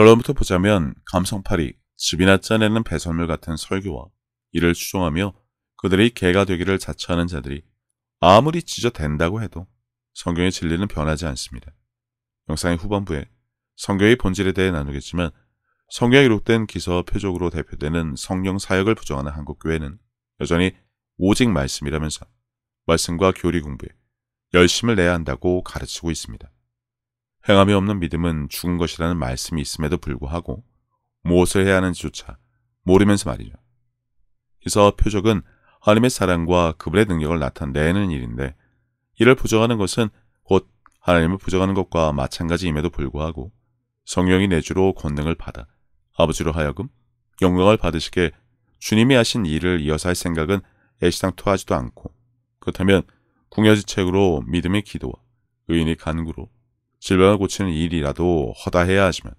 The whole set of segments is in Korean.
결론부터 보자면 감성팔이 집이나 짜내는 배설물 같은 설교와 이를 추종하며 그들의 개가 되기를 자처하는 자들이 아무리 지저된다고 해도 성경의 진리는 변하지 않습니다. 영상의 후반부에 성경의 본질에 대해 나누겠지만 성경에 기록된 기서 표적으로 대표되는 성령 사역을 부정하는 한국교회는 여전히 오직 말씀이라면서 말씀과 교리 공부에 열심을 내야 한다고 가르치고 있습니다. 행함이 없는 믿음은 죽은 것이라는 말씀이 있음에도 불구하고 무엇을 해야 하는지조차 모르면서 말이죠. 그래서 표적은 하나님의 사랑과 그분의 능력을 나타내는 일인데 이를 부정하는 것은 곧 하나님을 부정하는 것과 마찬가지임에도 불구하고 성령이 내주로 권능을 받아 아버지로 하여금 영광을 받으시게 주님이 하신 일을 이어서 할 생각은 애시당토하지도 않고 그렇다면 궁여지책으로 믿음의 기도와 의인의 간구로 질병을 고치는 일이라도 허다해야 하지만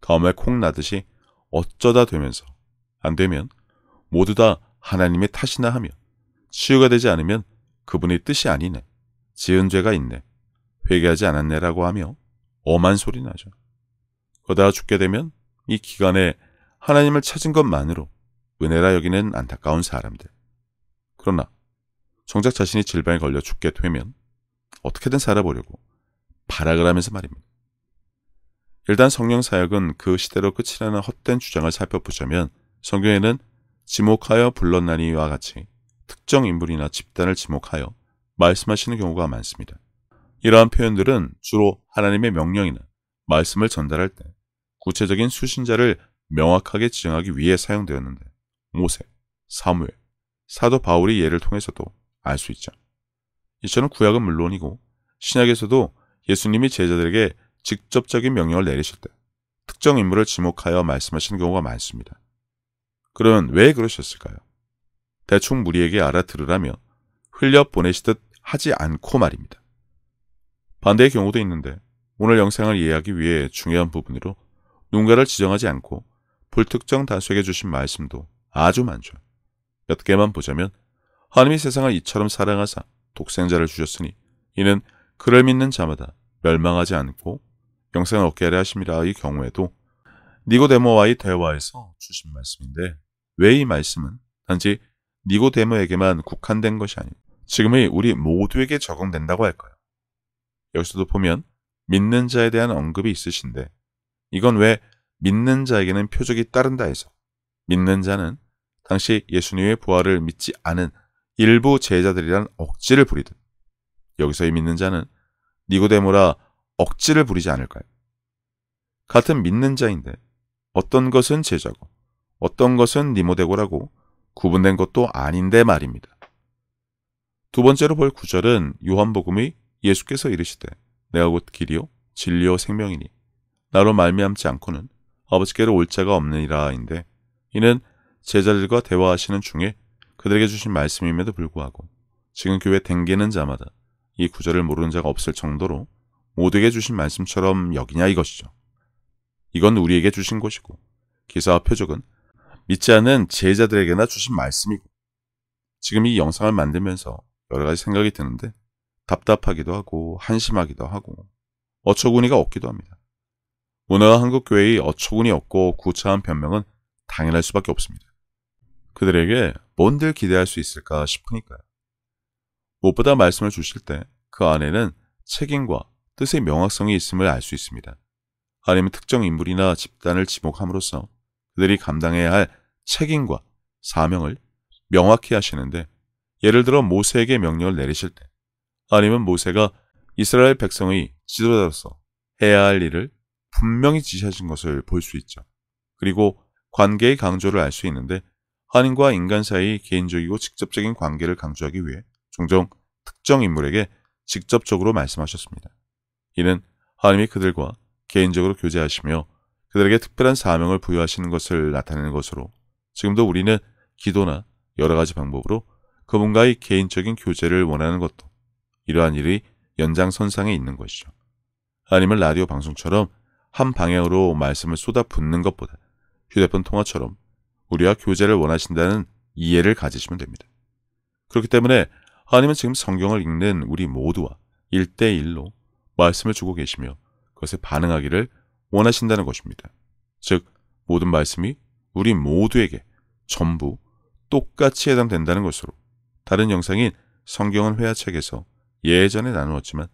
가뭄에 콩나듯이 어쩌다 되면서 안 되면 모두 다 하나님의 탓이나 하며 치유가 되지 않으면 그분의 뜻이 아니네. 지은 죄가 있네. 회개하지 않았네라고 하며 엄한 소리 나죠. 그러다가 죽게 되면 이 기간에 하나님을 찾은 것만으로 은혜라 여기는 안타까운 사람들. 그러나 정작 자신이 질병에 걸려 죽게 되면 어떻게든 살아보려고 발악을 하면서 말입니다. 일단 성령 사역은 그 시대로 끝이라는 헛된 주장을 살펴보자면 성경에는 지목하여 불렀나니와 같이 특정 인물이나 집단을 지목하여 말씀하시는 경우가 많습니다. 이러한 표현들은 주로 하나님의 명령이나 말씀을 전달할 때 구체적인 수신자를 명확하게 지정하기 위해 사용되었는데 모세, 사무엘, 사도 바울이 예를 통해서도 알 수 있죠. 이처럼 구약은 물론이고 신약에서도 예수님이 제자들에게 직접적인 명령을 내리실 때 특정 인물을 지목하여 말씀하시는 경우가 많습니다. 그럼 왜 그러셨을까요? 대충 무리에게 알아들으라며 흘려 보내시듯 하지 않고 말입니다. 반대의 경우도 있는데 오늘 영상을 이해하기 위해 중요한 부분으로 누군가를 지정하지 않고 불특정 다수에게 주신 말씀도 아주 많죠. 몇 개만 보자면 하나님이 세상을 이처럼 사랑하사 독생자를 주셨으니 이는 그를 믿는 자마다 멸망하지 않고 영생을 얻게 하려 하심이라의 경우에도 니고데모와의 대화에서 주신 말씀인데 왜 이 말씀은 단지 니고데모에게만 국한된 것이 아니고 지금의 우리 모두에게 적용된다고 할까요? 여기서도 보면 믿는 자에 대한 언급이 있으신데 이건 왜 믿는 자에게는 표적이 따른다 해서 믿는 자는 당시 예수님의 부활을 믿지 않은 일부 제자들이란 억지를 부리듯 여기서의 믿는 자는 니고데모라 억지를 부리지 않을까요? 같은 믿는 자인데 어떤 것은 제자고 어떤 것은 니모데고라고 구분된 것도 아닌데 말입니다. 두 번째로 볼 구절은 요한복음의 예수께서 이르시되 내가 곧 길이요 진리요 생명이니 나로 말미암지 않고는 아버지께로 올 자가 없느니라인데 이는 제자들과 대화하시는 중에 그들에게 주신 말씀임에도 불구하고 지금 교회 댕기는 자마다 이 구절을 모르는 자가 없을 정도로 모두에게 주신 말씀처럼 여기냐 이것이죠. 이건 우리에게 주신 것이고 기사와 표적은 믿지 않은 제자들에게나 주신 말씀이고 지금 이 영상을 만들면서 여러 가지 생각이 드는데 답답하기도 하고 한심하기도 하고 어처구니가 없기도 합니다. 오늘 한국교회의 어처구니 없고 구차한 변명은 당연할 수밖에 없습니다. 그들에게 뭔들 기대할 수 있을까 싶으니까요. 무엇보다 말씀을 주실 때 그 안에는 책임과 뜻의 명확성이 있음을 알 수 있습니다. 하나님은 특정 인물이나 집단을 지목함으로써 그들이 감당해야 할 책임과 사명을 명확히 하시는데 예를 들어 모세에게 명령을 내리실 때하나님 모세가 이스라엘 백성의 지도자로서 해야 할 일을 분명히 지시하신 것을 볼 수 있죠. 그리고 관계의 강조를 알 수 있는데 하나님과 인간 사이 개인적이고 직접적인 관계를 강조하기 위해 종종 특정 인물에게 직접적으로 말씀하셨습니다. 이는 하나님이 그들과 개인적으로 교제하시며 그들에게 특별한 사명을 부여하시는 것을 나타내는 것으로 지금도 우리는 기도나 여러 가지 방법으로 그분과의 개인적인 교제를 원하는 것도 이러한 일이 연장선상에 있는 것이죠. 아니면 라디오 방송처럼 한 방향으로 말씀을 쏟아붓는 것보다 휴대폰 통화처럼 우리와 교제를 원하신다는 이해를 가지시면 됩니다. 그렇기 때문에 하나님은 지금 성경을 읽는 우리 모두와 일대일로 말씀을 주고 계시며 그것에 반응하기를 원하신다는 것입니다. 즉, 모든 말씀이 우리 모두에게 전부 똑같이 해당된다는 것으로 다른 영상인 성경은 회화책에서 예전에 나누었지만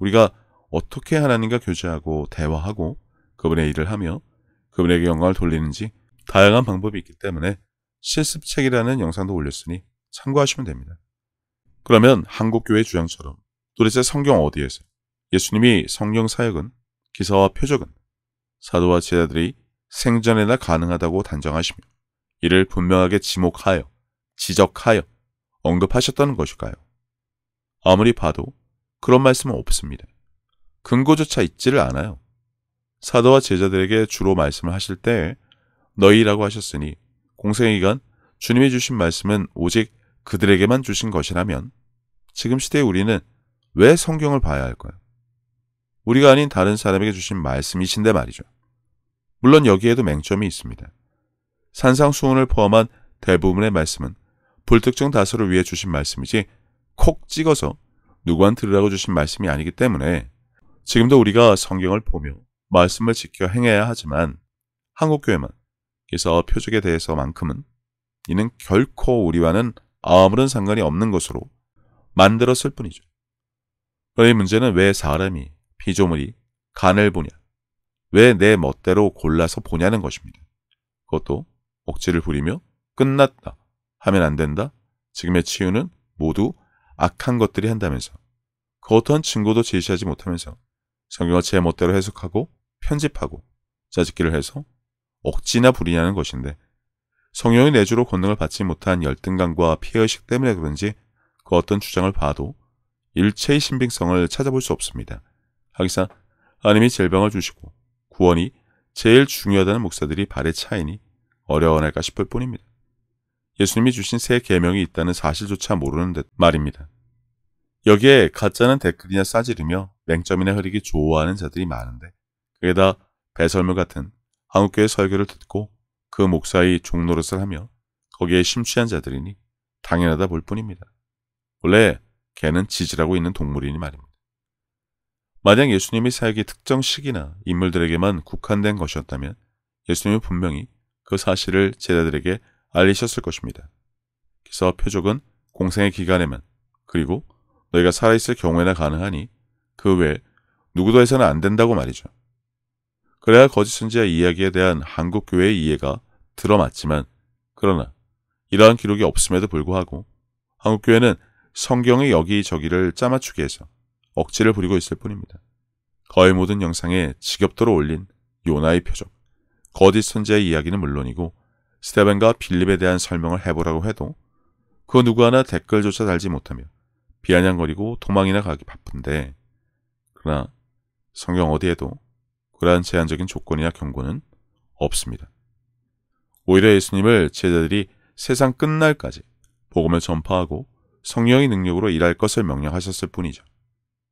우리가 어떻게 하나님과 교제하고 대화하고 그분의 일을 하며 그분에게 영광을 돌리는지 다양한 방법이 있기 때문에 실습책이라는 영상도 올렸으니 참고하시면 됩니다. 그러면 한국교회 주장처럼 도대체 성경 어디에서 예수님이 성경 사역은 기사와 표적은 사도와 제자들이 생전에나 가능하다고 단정하시며 이를 분명하게 지목하여 지적하여 언급하셨다는 것일까요? 아무리 봐도 그런 말씀은 없습니다. 근거조차 있지를 않아요. 사도와 제자들에게 주로 말씀을 하실 때 너희라고 하셨으니 공생이간 주님이 주신 말씀은 오직 그들에게만 주신 것이라면 지금 시대에 우리는 왜 성경을 봐야 할까요? 우리가 아닌 다른 사람에게 주신 말씀이신데 말이죠. 물론 여기에도 맹점이 있습니다. 산상수훈을 포함한 대부분의 말씀은 불특정 다수를 위해 주신 말씀이지 콕 찍어서 누구한 테 들으라고 주신 말씀이 아니기 때문에 지금도 우리가 성경을 보며 말씀을 지켜 행해야 하지만 한국교회만 그래서 표적에 대해서만큼은 이는 결코 우리와는 아무런 상관이 없는 것으로 만들었을 뿐이죠. 그의 문제는 왜 사람이 피조물이 간을 보냐, 왜 내 멋대로 골라서 보냐는 것입니다. 그것도 억지를 부리며 끝났다, 하면 안 된다, 지금의 치유는 모두 악한 것들이 한다면서 그 어떠한 증거도 제시하지 못하면서 성경을 제 멋대로 해석하고 편집하고 짜집기를 해서 억지나 부리냐는 것인데 성령의 내주로 권능을 받지 못한 열등감과 피해의식 때문에 그런지 그 어떤 주장을 봐도 일체의 신빙성을 찾아볼 수 없습니다. 하기사 하나님이 질병을 주시고 구원이 제일 중요하다는 목사들이 발의 차이니 어려워할까 싶을 뿐입니다. 예수님이 주신 새 계명이 있다는 사실조차 모르는 듯 말입니다. 여기에 가짜는 댓글이나 싸지르며 맹점이나 흐리기 좋아하는 자들이 많은데 그게 다 배설물 같은 한국교회 설교를 듣고 그 목사의 종노릇을 하며 거기에 심취한 자들이니 당연하다 볼 뿐입니다. 원래 개는 지질하고 있는 동물이니 말입니다. 만약 예수님의 사역이 특정 시기나 인물들에게만 국한된 것이었다면 예수님은 분명히 그 사실을 제자들에게 알리셨을 것입니다. 그래서 표적은 공생의 기간에만 그리고 너희가 살아있을 경우에나 가능하니 그외에 누구도 해서는 안 된다고 말이죠. 그래야 거짓 선지자 이야기에 대한 한국교회의 이해가 들어맞지만 그러나 이러한 기록이 없음에도 불구하고 한국교회는 성경의 여기저기를 짜맞추기 해서 억지를 부리고 있을 뿐입니다. 거의 모든 영상에 지겹도록 올린 요나의 표적, 거짓 선제의 이야기는 물론이고 스테반과 빌립에 대한 설명을 해보라고 해도 그 누구 하나 댓글조차 달지 못하며 비아냥거리고 도망이나 가기 바쁜데 그러나 성경 어디에도 그러한 제한적인 조건이나 경고는 없습니다. 오히려 예수님을 제자들이 세상 끝날까지 복음을 전파하고 성령의 능력으로 일할 것을 명령하셨을 뿐이죠.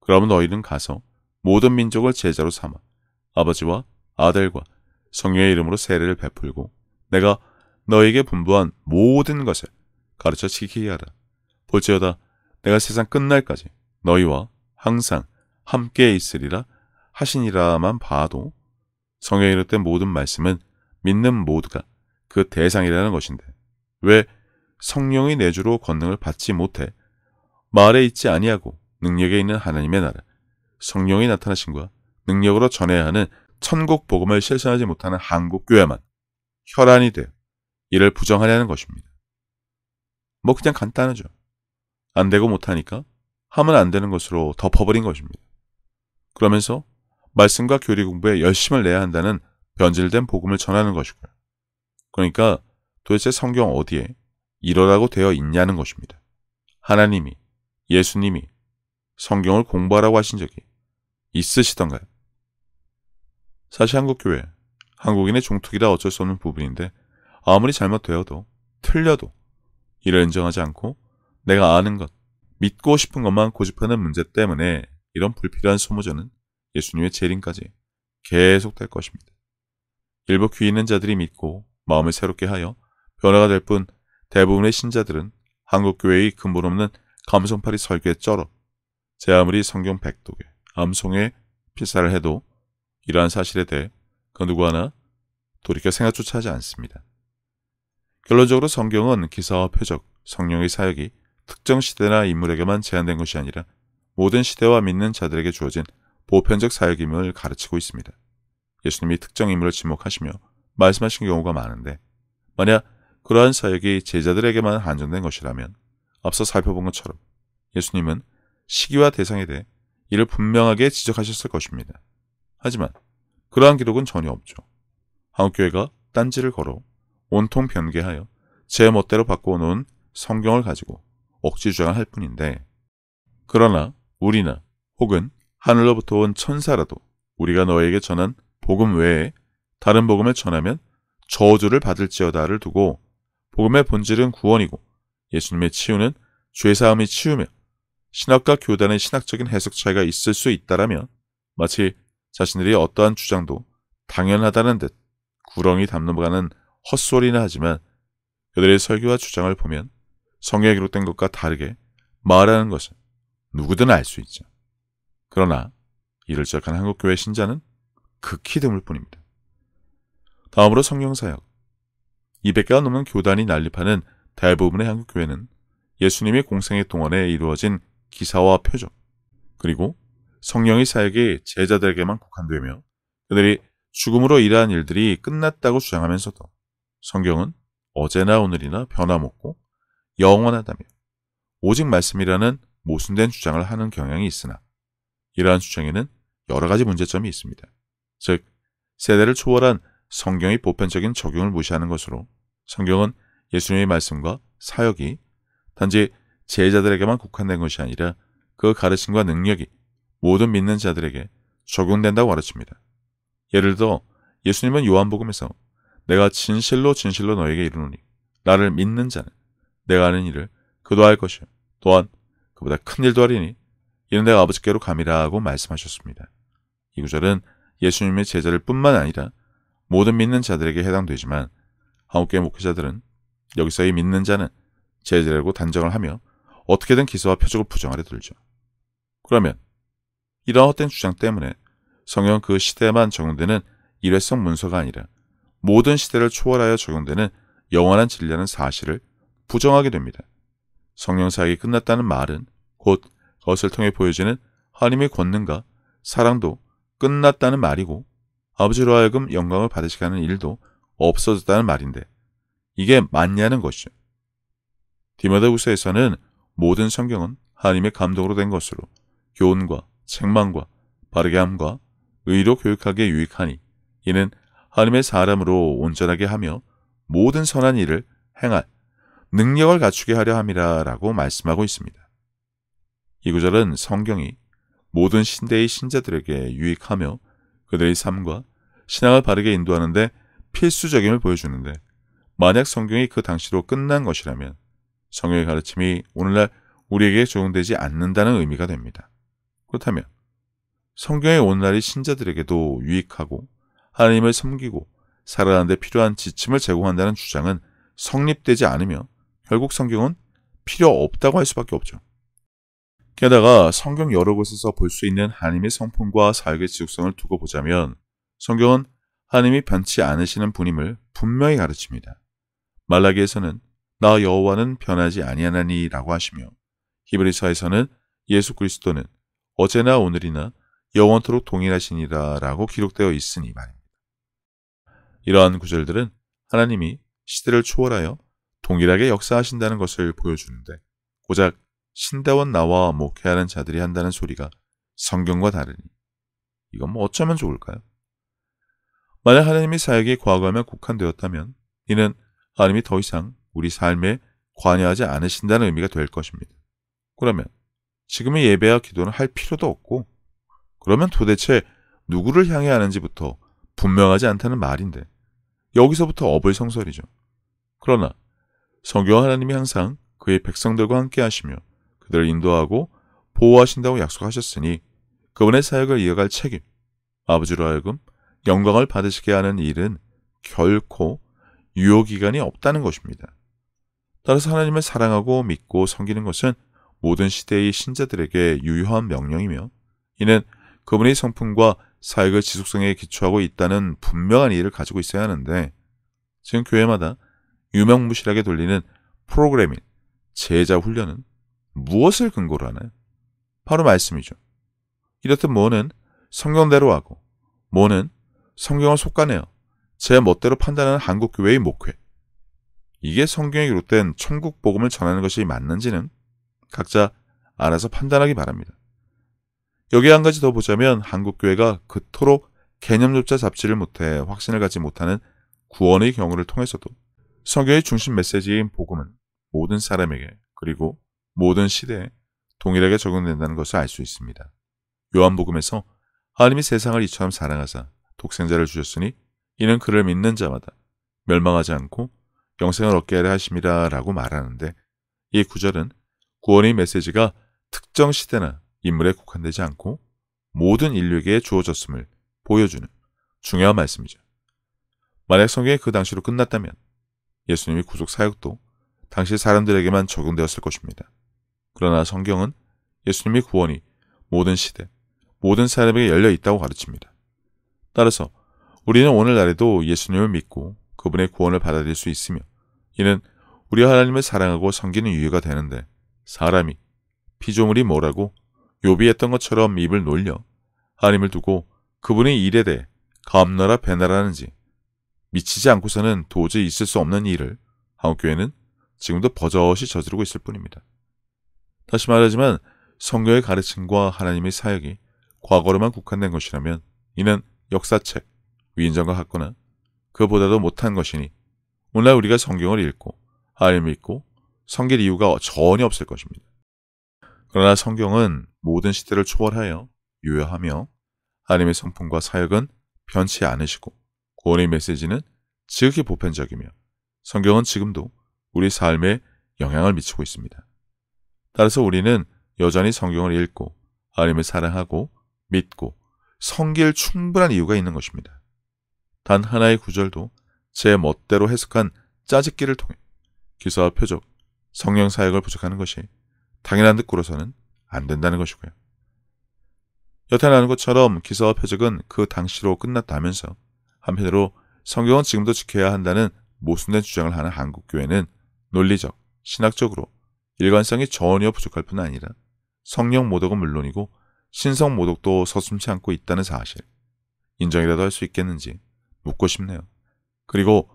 그러면 너희는 가서 모든 민족을 제자로 삼아 아버지와 아들과 성령의 이름으로 세례를 베풀고 내가 너에게 분부한 모든 것을 가르쳐 지키게 하라. 볼지어다 내가 세상 끝날까지 너희와 항상 함께 있으리라 하시니라만 봐도 성령의 이름 때 모든 말씀은 믿는 모두가 그 대상이라는 것인데 왜 성령의 내주로 권능을 받지 못해 마을에 있지 아니하고 능력에 있는 하나님의 나라 성령이 나타나신과 능력으로 전해야 하는 천국 복음을 실천하지 못하는 한국 교회만 혈안이 되어 이를 부정하려는 것입니다. 뭐 그냥 간단하죠. 안 되고 못하니까 하면 안 되는 것으로 덮어버린 것입니다. 그러면서 말씀과 교리 공부에 열심을 내야 한다는 변질된 복음을 전하는 것이고요. 그러니까 도대체 성경 어디에 이러라고 되어 있냐는 것입니다. 하나님이, 예수님이 성경을 공부하라고 하신 적이 있으시던가요? 사실 한국교회, 한국인의 종특이라 어쩔 수 없는 부분인데 아무리 잘못되어도 틀려도 이를 인정하지 않고 내가 아는 것, 믿고 싶은 것만 고집하는 문제 때문에 이런 불필요한 소모전은 예수님의 재림까지 계속될 것입니다. 일부 귀 있는 자들이 믿고 마음을 새롭게 하여 변화가 될 뿐 대부분의 신자들은 한국교회의 근본 없는 감성팔이 설교에 쩔어 제 아무리 성경 백독에 암송에 필사를 해도 이러한 사실에 대해 그 누구 하나 돌이켜 생각조차 하지 않습니다. 결론적으로 성경은 기사와 표적, 성령의 사역이 특정 시대나 인물에게만 제한된 것이 아니라 모든 시대와 믿는 자들에게 주어진 보편적 사역임을 가르치고 있습니다. 예수님이 특정 인물을 지목하시며 말씀하신 경우가 많은데 만약 그러한 사역이 제자들에게만 한정된 것이라면 앞서 살펴본 것처럼 예수님은 시기와 대상에 대해 이를 분명하게 지적하셨을 것입니다. 하지만 그러한 기록은 전혀 없죠. 한국교회가 딴지를 걸어 온통 변개하여 제 멋대로 바꿔놓은 성경을 가지고 억지 주장을 할 뿐인데 그러나 우리나 혹은 하늘로부터 온 천사라도 우리가 너에게 전한 복음 외에 다른 복음을 전하면 저주를 받을지어다를 두고 복음의 본질은 구원이고 예수님의 치유는 죄사함이 치유며 신학과 교단의 신학적인 해석 차이가 있을 수 있다라면 마치 자신들이 어떠한 주장도 당연하다는 듯 구렁이 담는가는 헛소리나 하지만 그들의 설교와 주장을 보면 성경에 기록된 것과 다르게 말하는 것은 누구든 알 수 있죠. 그러나 이를 시작한 한국교회 신자는 극히 드물 뿐입니다. 다음으로 성경사역. 200개가 넘는 교단이 난립하는 대부분의 한국교회는 예수님의 공생의 동안에 이루어진 기사와 표적, 그리고 성령의 사역이 제자들에게만 국한되며 그들이 죽음으로 일한 일들이 끝났다고 주장하면서도 성경은 어제나 오늘이나 변함없고 영원하다며 오직 말씀이라는 모순된 주장을 하는 경향이 있으나 이러한 주장에는 여러 가지 문제점이 있습니다. 즉, 세대를 초월한 성경의 보편적인 적용을 무시하는 것으로 성경은 예수님의 말씀과 사역이 단지 제자들에게만 국한된 것이 아니라 그 가르침과 능력이 모든 믿는 자들에게 적용된다고 가르칩니다. 예를 들어 예수님은 요한복음에서 내가 진실로 진실로 너에게 이르노니 나를 믿는 자는 내가 하는 일을 그도 할 것이요 또한 그보다 큰 일도 하리니 이는 내가 아버지께로 감이라고 말씀하셨습니다. 이 구절은 예수님의 제자를 뿐만 아니라 모든 믿는 자들에게 해당되지만 한국계 목회자들은 여기서의 믿는 자는 제자라고 단정을 하며 어떻게든 기소와 표적을 부정하려 들죠. 그러면 이러한 헛된 주장 때문에 성경 그 시대에만 적용되는 일회성 문서가 아니라 모든 시대를 초월하여 적용되는 영원한 진리라는 사실을 부정하게 됩니다. 성령 사역이 끝났다는 말은 곧 그것을 통해 보여지는 하나님의 권능과 사랑도 끝났다는 말이고 아버지로 하여금 영광을 받으시게 하는 일도 없어졌다는 말인데 이게 맞냐는 것이죠. 디마데우스에서는 모든 성경은 하나님의 감동으로 된 것으로 교훈과 책망과 바르게함과 의로 교육하기에 유익하니 이는 하나님의 사람으로 온전하게 하며 모든 선한 일을 행할 능력을 갖추게 하려 함이라라고 말씀하고 있습니다. 이 구절은 성경이 모든 신대의 신자들에게 유익하며 그들의 삶과 신앙을 바르게 인도하는데 필수적임을 보여주는데 만약 성경이 그 당시로 끝난 것이라면 성경의 가르침이 오늘날 우리에게 적용되지 않는다는 의미가 됩니다. 그렇다면 성경의 오늘날이 신자들에게도 유익하고 하나님을 섬기고 살아가는데 필요한 지침을 제공한다는 주장은 성립되지 않으며 결국 성경은 필요 없다고 할 수밖에 없죠. 게다가 성경 여러 곳에서 볼 수 있는 하나님의 성품과 사역의 지속성을 두고 보자면 성경은 하나님이 변치 않으시는 분임을 분명히 가르칩니다. 말라기에서는 나 여호와는 변하지 아니하나니라고 하시며 히브리서에서는 예수 그리스도는 어제나 오늘이나 영원토록 동일하시니라라고 기록되어 있으니 말입니다. 이러한 구절들은 하나님이 시대를 초월하여 동일하게 역사하신다는 것을 보여주는데 고작 신대원 나와 목회하는 자들이 한다는 소리가 성경과 다르니 이건 뭐 어쩌면 좋을까요? 만약 하나님의 사역이과거하면 국한되었다면 이는 하나님이 더 이상 우리 삶에 관여하지 않으신다는 의미가 될 것입니다. 그러면 지금의 예배와 기도는 할 필요도 없고 그러면 도대체 누구를 향해 하는지부터 분명하지 않다는 말인데 여기서부터 어불성설이죠. 그러나 성경 하나님이 항상 그의 백성들과 함께 하시며 그들을 인도하고 보호하신다고 약속하셨으니 그분의 사역을 이어갈 책임 아버지로 하여금 영광을 받으시게 하는 일은 결코 유효기간이 없다는 것입니다. 따라서 하나님을 사랑하고 믿고 섬기는 것은 모든 시대의 신자들에게 유효한 명령이며 이는 그분의 성품과 사역의 지속성에 기초하고 있다는 분명한 이해를 가지고 있어야 하는데 지금 교회마다 유명무실하게 돌리는 프로그램인 제자 훈련은 무엇을 근거로 하나요? 바로 말씀이죠. 이렇듯 뭐는 성경대로 하고 뭐는 성경을 속가내어 제 멋대로 판단하는 한국교회의 목회. 이게 성경에 기록된 천국 복음을 전하는 것이 맞는지는 각자 알아서 판단하기 바랍니다. 여기 한 가지 더 보자면 한국교회가 그토록 개념조차 잡지를 못해 확신을 갖지 못하는 구원의 경우를 통해서도 성경의 중심 메시지인 복음은 모든 사람에게 그리고 모든 시대에 동일하게 적용된다는 것을 알 수 있습니다. 요한복음에서 하나님이 세상을 이처럼 사랑하사 독생자를 주셨으니 이는 그를 믿는 자마다 멸망하지 않고 영생을 얻게 하려 하심이다 라고 말하는데 이 구절은 구원의 메시지가 특정 시대나 인물에 국한되지 않고 모든 인류에게 주어졌음을 보여주는 중요한 말씀이죠. 만약 성경이 그 당시로 끝났다면 예수님의 구속 사역도 당시 사람들에게만 적용되었을 것입니다. 그러나 성경은 예수님의 구원이 모든 시대, 모든 사람에게 열려 있다고 가르칩니다. 따라서 우리는 오늘날에도 예수님을 믿고 그분의 구원을 받아들일 수 있으며 이는 우리 하나님을 사랑하고 섬기는 이유가 되는데 사람이 피조물이 뭐라고 요비했던 것처럼 입을 놀려 하나님을 두고 그분의 일에 대해 감나라 배나라는지 미치지 않고서는 도저히 있을 수 없는 일을 한국교회는 지금도 버젓이 저지르고 있을 뿐입니다. 다시 말하지만 성경의 가르침과 하나님의 사역이 과거로만 국한된 것이라면 이는 역사책, 위인전과 같거나 그보다도 못한 것이니 오늘날 우리가 성경을 읽고 하나님을 믿고 성길 이유가 전혀 없을 것입니다. 그러나 성경은 모든 시대를 초월하여 유효하며 하나님의 성품과 사역은 변치 않으시고 구원의 메시지는 지극히 보편적이며 성경은 지금도 우리 삶에 영향을 미치고 있습니다. 따라서 우리는 여전히 성경을 읽고 하나님을 사랑하고 믿고 성길 충분한 이유가 있는 것입니다. 단 하나의 구절도 제 멋대로 해석한 짜집기를 통해 기사와 표적, 성령 사역을 부족하는 것이 당연한 듯 굴어서는 안 된다는 것이고요. 여태나는 것처럼 기사와 표적은 그 당시로 끝났다면서 한편으로 성경은 지금도 지켜야 한다는 모순된 주장을 하는 한국교회는 논리적, 신학적으로 일관성이 전혀 부족할 뿐 아니라 성령 모독은 물론이고 신성 모독도 서슴치 않고 있다는 사실, 인정이라도 할 수 있겠는지 묻고 싶네요. 그리고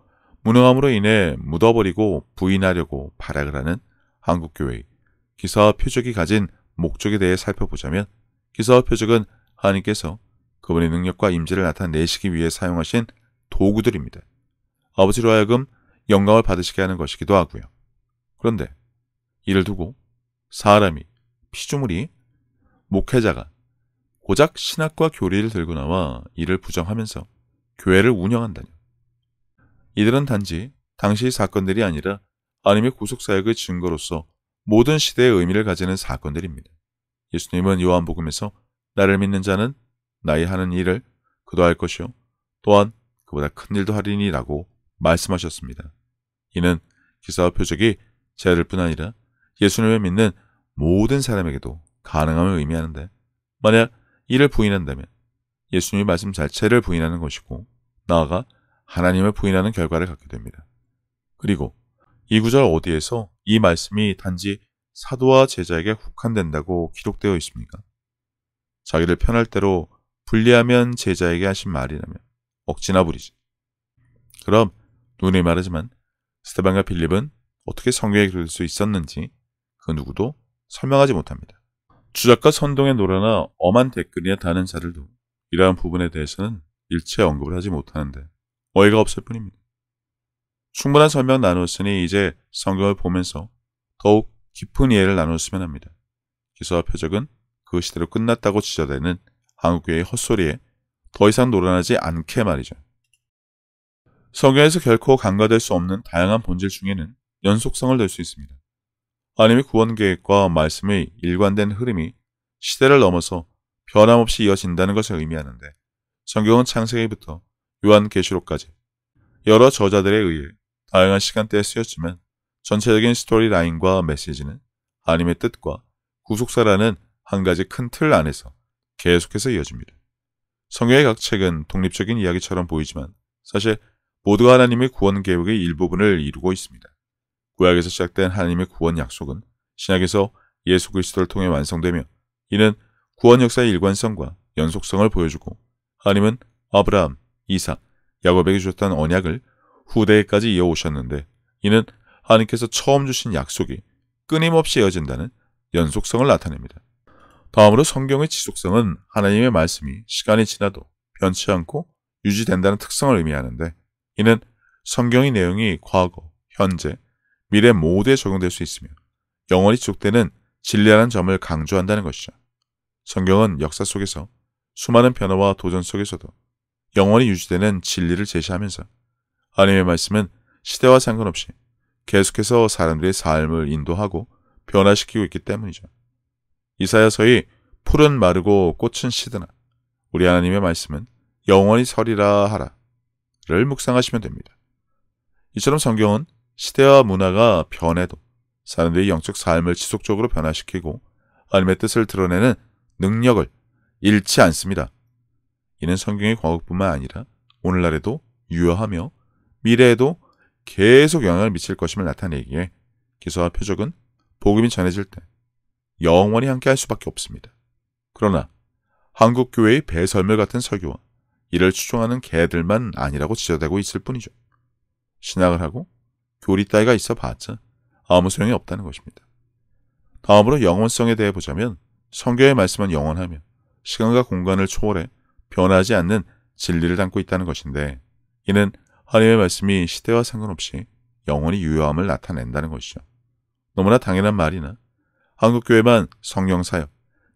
무능함으로 인해 묻어버리고 부인하려고 발악을 하는 한국교회의 기사와 표적이 가진 목적에 대해 살펴보자면 기사와 표적은 하나님께서 그분의 능력과 임재를 나타내시기 위해 사용하신 도구들입니다. 아버지로 하여금 영감을 받으시게 하는 것이기도 하고요. 그런데 이를 두고 사람이 피조물이 목회자가 고작 신학과 교리를 들고 나와 이를 부정하면서 교회를 운영한다니. 이들은 단지 당시 사건들이 아니라 아님의 구속사역의 증거로서 모든 시대의 의미를 가지는 사건들입니다. 예수님은 요한복음에서 나를 믿는 자는 나의 하는 일을 그도 할 것이요. 또한 그보다 큰 일도 하리니라고 말씀하셨습니다. 이는 기사와 표적이 제자뿐 아니라 예수님을 믿는 모든 사람에게도 가능함을 의미하는데 만약 이를 부인한다면 예수님의 말씀 자체를 부인하는 것이고 나아가 하나님을 부인하는 결과를 갖게 됩니다. 그리고 이 구절 어디에서 이 말씀이 단지 사도와 제자에게 국한된다고 기록되어 있습니까? 자기를 편할 대로 불리하면 제자에게 하신 말이라면 억지나 부리지. 그럼 눈에 말하지만 스테반과 빌립은 어떻게 성경에 그럴 수 있었는지 그 누구도 설명하지 못합니다. 주작가 선동의 노래나 엄한 댓글이나 다른 자들도 이러한 부분에 대해서는 일체 언급을 하지 못하는데 어이가 없을 뿐입니다. 충분한 설명 나누었으니 이제 성경을 보면서 더욱 깊은 이해를 나누었으면 합니다. 기사와 표적은 그 시대로 끝났다고 지저대는 한국교회의 헛소리에 더 이상 노란하지 않게 말이죠. 성경에서 결코 간과될 수 없는 다양한 본질 중에는 연속성을 낼 수 있습니다. 하나님의 구원 계획과 말씀의 일관된 흐름이 시대를 넘어서 변함없이 이어진다는 것을 의미하는데 성경은 창세기부터 요한계시록까지 여러 저자들에 의해 다양한 시간대에 쓰였지만 전체적인 스토리 라인과 메시지는 하나님의 뜻과 구속사라는 한 가지 큰 틀 안에서 계속해서 이어집니다. 성경의 각 책은 독립적인 이야기처럼 보이지만 사실 모두가 하나님의 구원 계획의 일부분을 이루고 있습니다. 구약에서 시작된 하나님의 구원 약속은 신약에서 예수 그리스도를 통해 완성되며 이는 구원 역사의 일관성과 연속성을 보여주고 하나님은 아브라함, 이삭, 야곱에게 주셨던 언약을 후대에까지 이어오셨는데 이는 하나님께서 처음 주신 약속이 끊임없이 이어진다는 연속성을 나타냅니다. 다음으로 성경의 지속성은 하나님의 말씀이 시간이 지나도 변치 않고 유지된다는 특성을 의미하는데 이는 성경의 내용이 과거, 현재, 미래 모두에 적용될 수 있으며 영원히 지속되는 진리라는 점을 강조한다는 것이죠. 성경은 역사 속에서 수많은 변화와 도전 속에서도 영원히 유지되는 진리를 제시하면서 하나님의 말씀은 시대와 상관없이 계속해서 사람들의 삶을 인도하고 변화시키고 있기 때문이죠. 이사야서의 풀은 마르고 꽃은 시드나 우리 하나님의 말씀은 영원히 서리라 하라를 묵상하시면 됩니다. 이처럼 성경은 시대와 문화가 변해도 사람들이 영적 삶을 지속적으로 변화시키고 하나님의 뜻을 드러내는 능력을 잃지 않습니다. 이는 성경의 과거뿐만 아니라 오늘날에도 유효하며 미래에도 계속 영향을 미칠 것임을 나타내기에 기사와 표적은 복음이 전해질 때 영원히 함께할 수밖에 없습니다. 그러나 한국 교회의 배설물 같은 설교와 이를 추종하는 개들만 아니라고 지적되고 있을 뿐이죠. 신학을 하고 교리 따위가 있어 봤자 아무 소용이 없다는 것입니다. 다음으로 영원성에 대해 보자면 성경의 말씀은 영원하며 시간과 공간을 초월해 변하지 않는 진리를 담고 있다는 것인데 이는 하나님의 말씀이 시대와 상관없이 영원히 유효함을 나타낸다는 것이죠. 너무나 당연한 말이나 한국교회만 성령사역,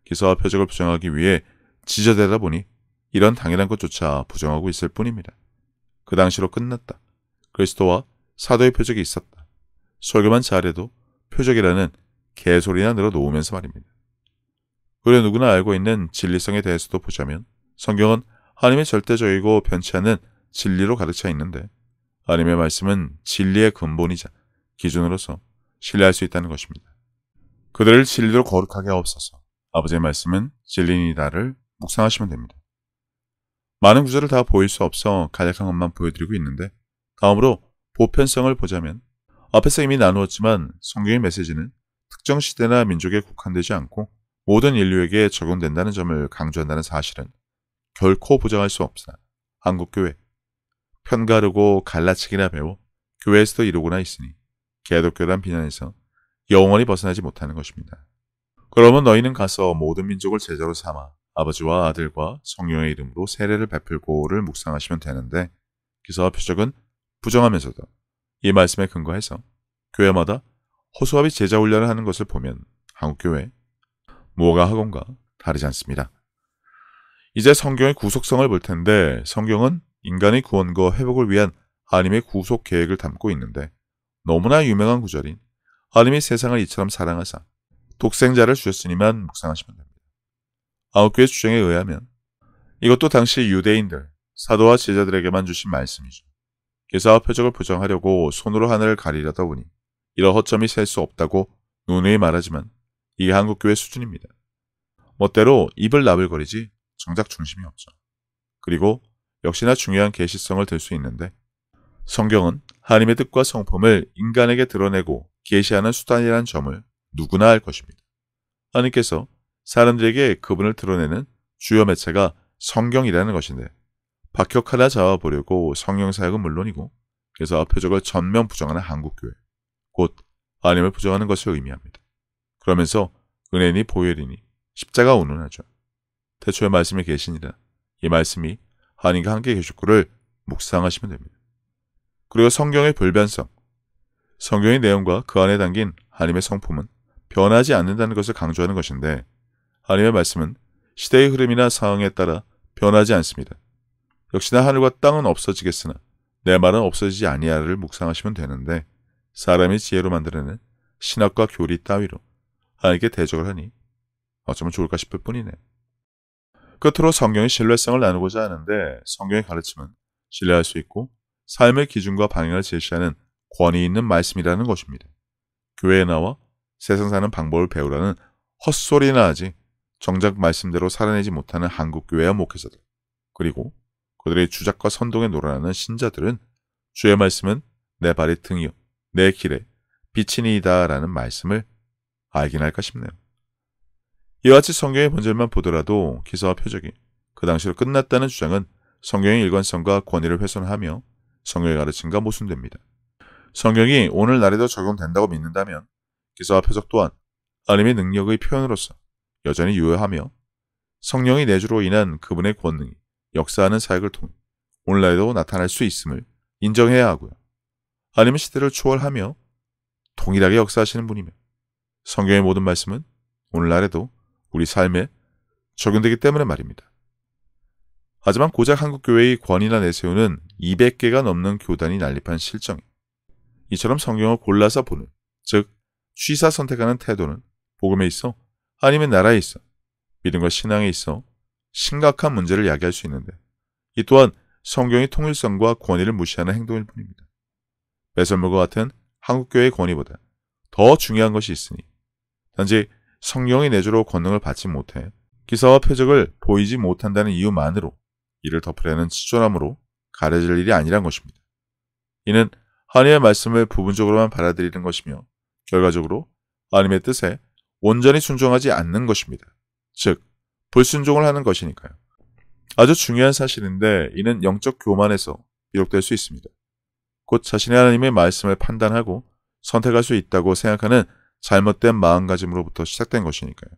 기사와 표적을 부정하기 위해 지저대다 보니 이런 당연한 것조차 부정하고 있을 뿐입니다. 그 당시로 끝났다. 그리스도와 사도의 표적이 있었다. 설교만 잘해도 표적이라는 개소리나 늘어놓으면서 말입니다. 우리 누구나 알고 있는 진리성에 대해서도 보자면 성경은 하나님의 절대적이고 변치 않는 진리로 가득 차 있는데 하나님의 말씀은 진리의 근본이자 기준으로서 신뢰할 수 있다는 것입니다. 그들을 진리로 거룩하게 하옵소서 아버지의 말씀은 진리니다를 묵상하시면 됩니다. 많은 구절을 다 보일 수 없어 간략한 것만 보여드리고 있는데 다음으로 보편성을 보자면 앞에서 이미 나누었지만 성경의 메시지는 특정 시대나 민족에 국한되지 않고 모든 인류에게 적용된다는 점을 강조한다는 사실은 결코 보장할 수 없으나 한국교회 편가르고 갈라치기나 배워 교회에서도 이러고나 있으니 개독교란 비난에서 영원히 벗어나지 못하는 것입니다. 그러면 너희는 가서 모든 민족을 제자로 삼아 아버지와 아들과 성령의 이름으로 세례를 베풀고를 묵상하시면 되는데 기사와 표적은 부정하면서도 이 말씀에 근거해서 교회마다 호수아비 제자 훈련을 하는 것을 보면 한국 교회 무허가 학원과 다르지 않습니다. 이제 성경의 구속성을 볼 텐데 성경은 인간의 구원과 회복을 위한 하나님의 구속 계획을 담고 있는데 너무나 유명한 구절인 하나님이 세상을 이처럼 사랑하사 독생자를 주셨으니만 묵상하시면 됩니다. 아웃교의 주장에 의하면 이것도 당시 유대인들 사도와 제자들에게만 주신 말씀이죠. 계사와 표적을 부정하려고 손으로 하늘을 가리려다 보니 이런 허점이 셀 수 없다고 누누이 말하지만 이게 한국교회 수준입니다. 멋대로 입을 나불거리지 정작 중심이 없죠. 그리고 역시나 중요한 계시성을 들 수 있는데 성경은 하나님의 뜻과 성품을 인간에게 드러내고 계시하는 수단이라는 점을 누구나 알 것입니다. 하나님께서 사람들에게 그분을 드러내는 주요 매체가 성경이라는 것인데 박혁하다 잡아보려고 성형사역은 물론이고 그래서 표적을 전면 부정하는 한국교회, 곧아님을 부정하는 것을 의미합니다. 그러면서 은혜니 보혈이니 십자가 운운하죠. 태초의 말씀이 계시니라 이 말씀이 하나님과 함께 계셨구를 묵상하시면 됩니다. 그리고 성경의 불변성. 성경의 내용과 그 안에 담긴 하나님의 성품은 변하지 않는다는 것을 강조하는 것인데 하나님의 말씀은 시대의 흐름이나 상황에 따라 변하지 않습니다. 역시나 하늘과 땅은 없어지겠으나 내 말은 없어지지 아니하를 묵상하시면 되는데 사람이 지혜로 만들어낸 신학과 교리 따위로 하나님께 대적을 하니 어쩌면 좋을까 싶을 뿐이네. 끝으로 성경의 신뢰성을 나누고자 하는데 성경의 가르침은 신뢰할 수 있고 삶의 기준과 방향을 제시하는 권위 있는 말씀이라는 것입니다. 교회에 나와 세상 사는 방법을 배우라는 헛소리나 하지 정작 말씀대로 살아내지 못하는 한국교회와 목회자들 그리고 그들의 주작과 선동에 놀아나는 신자들은 주의 말씀은 내 발의 등이요 내 길에 빛이니이다라는 말씀을 알긴 할까 싶네요. 이와 같이 성경의 본질만 보더라도 기사와 표적이 그 당시로 끝났다는 주장은 성경의 일관성과 권위를 훼손하며 성경의 가르침과 모순됩니다. 성경이 오늘날에도 적용된다고 믿는다면 기사와 표적 또한 하나님의 능력의 표현으로서 여전히 유효하며 성령의 내주로 인한 그분의 권능이 역사하는 사역을 통해 오늘날에도 나타날 수 있음을 인정해야 하고요. 아니면 시대를 초월하며 동일하게 역사하시는 분이며 성경의 모든 말씀은 오늘날에도 우리 삶에 적용되기 때문에 말입니다. 하지만 고작 한국교회의 권위나 내세우는 200개가 넘는 교단이 난립한 실정. 이처럼 성경을 골라서 보는, 즉 취사 선택하는 태도는 복음에 있어, 아니면 나라에 있어, 믿음과 신앙에 있어 심각한 문제를 야기할 수 있는데 이 또한 성경의 통일성과 권위를 무시하는 행동일 뿐입니다. 배설물과 같은 한국교회의 권위보다 더 중요한 것이 있으니 단지 성경의 내주로 권능을 받지 못해 기사와 표적을 보이지 못한다는 이유만으로 이를 덮으려는 치졸함으로 가려질 일이 아니란 것입니다. 이는 하나님의 말씀을 부분적으로만 받아들이는 것이며 결과적으로 하나님의 뜻에 온전히 순종하지 않는 것입니다. 즉 불순종을 하는 것이니까요. 아주 중요한 사실인데 이는 영적 교만에서 비록될수 있습니다. 곧 자신의 하나님의 말씀을 판단하고 선택할 수 있다고 생각하는 잘못된 마음가짐으로부터 시작된 것이니까요.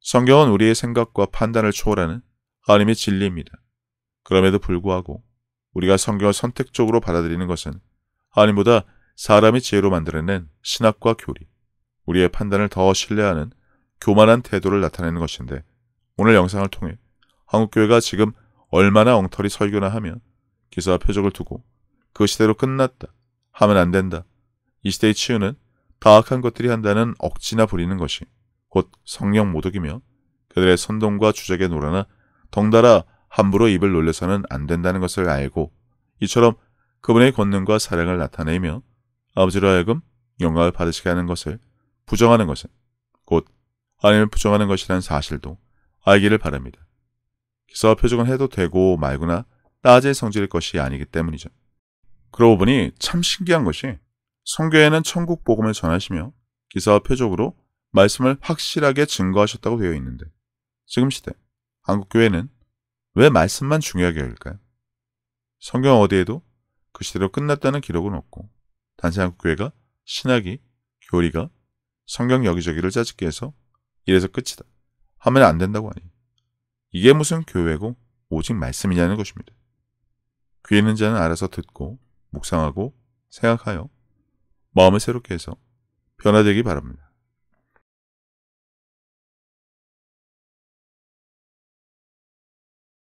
성경은 우리의 생각과 판단을 초월하는 하나님의 진리입니다. 그럼에도 불구하고 우리가 성경을 선택적으로 받아들이는 것은 하나님보다 사람이 지혜로 만들어낸 신학과 교리, 우리의 판단을 더 신뢰하는 교만한 태도를 나타내는 것인데 오늘 영상을 통해 한국교회가 지금 얼마나 엉터리 설교나 하면 기사와 표적을 두고 그 시대로 끝났다. 하면 안 된다. 이 시대의 치유는 다악한 것들이 한다는 억지나 부리는 것이 곧 성령 모독이며 그들의 선동과 주적에 놀아나 덩달아 함부로 입을 놀려서는 안 된다는 것을 알고 이처럼 그분의 권능과 사랑을 나타내며 아버지로 하여금 영광을 받으시게 하는 것을 부정하는 것은 곧 하나님을 부정하는 것이라는 사실도 알기를 바랍니다. 기사와 표적은 해도 되고 말거나 따질 성질일 것이 아니기 때문이죠. 그러고 보니 참 신기한 것이 성교에는 천국 복음을 전하시며 기사와 표적으로 말씀을 확실하게 증거하셨다고 되어 있는데 지금 시대 한국 교회는 왜 말씀만 중요하게 여길까요? 성경 어디에도 그 시대로 끝났다는 기록은 없고 단지 한국 교회가 신학이 교리가 성경 여기저기를 짜집게 해서 이래서 끝이다. 하면 안 된다고 하니 이게 무슨 교회고 오직 말씀이냐는 것입니다. 귀 있는 자는 알아서 듣고 묵상하고 생각하여 마음을 새롭게 해서 변화되기 바랍니다.